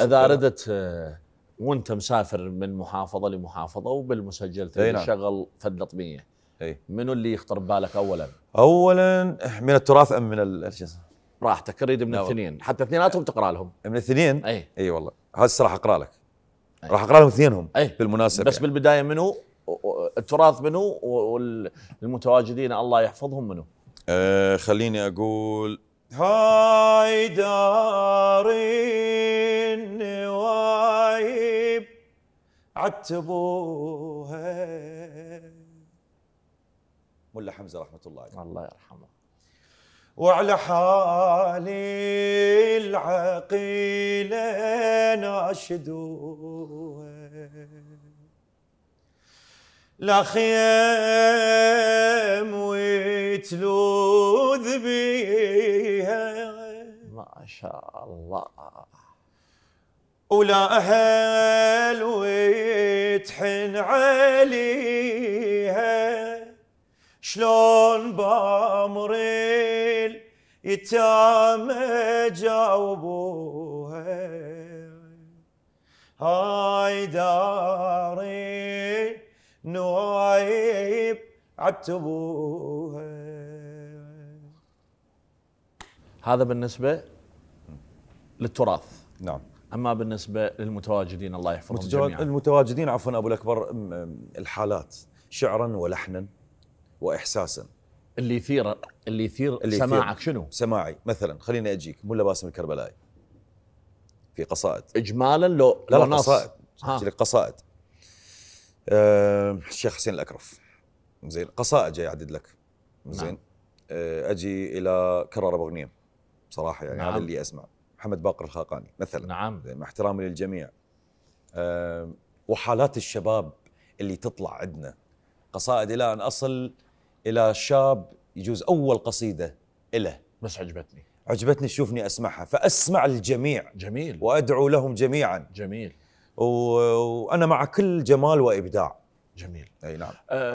اذا ردت آه، وانت مسافر من محافظه لمحافظه وبالمسجل تشغل نعم. فد لطميه منو اللي يخطر ببالك اولا؟ اولا من التراث ام من شو اسمه؟ راحتك اريد من الاثنين حتى اثنيناتهم تقرا لهم من الاثنين؟ اي اي والله هسه راح اقرا لك راح اقرا لهم اثنينهم اي بالمناسبه بس يعني. بالبدايه منو التراث منو والمتواجدين الله يحفظهم منو؟ أه خليني اقول هايدا عتبوها ملا حمزه رحمه الله عليه الله يرحمه وعلى حالي العقيله ناشدوها لا خيام ويتلوذ بيها ما شاء الله ولا أهل ويتحن عليها شلون بامريل يتام جاوبوها هاي داري نوايب عتبوها هذا بالنسبة للتراث نعم اما بالنسبه للمتواجدين الله يحفظهم متجو... جميعا المتواجدين عفوا ابو الاكبر الحالات شعرا ولحنا واحساسا اللي يثير اللي يثير اللي سماعك شنو؟ سماعي مثلا خليني اجيك ملا باسم الكربلائي في قصائد اجمالا لو لا, لا قصائد ها. قصائد أه الشيخ حسين الاكرف زين قصائد جاي اعدد لك نعم. زين نعم. اجي الى كرر ابو غنيم بصراحه يعني نعم. هذا اللي اسمع محمد باقر الخاقاني مثلا نعم مع احترامي للجميع آه، وحالات الشباب اللي تطلع عندنا قصائد الى ان اصل الى شاب يجوز اول قصيده له بس عجبتني عجبتني تشوفني اسمعها فاسمع الجميع جميل وادعو لهم جميعا جميل وانا مع كل جمال وابداع جميل اي نعم أه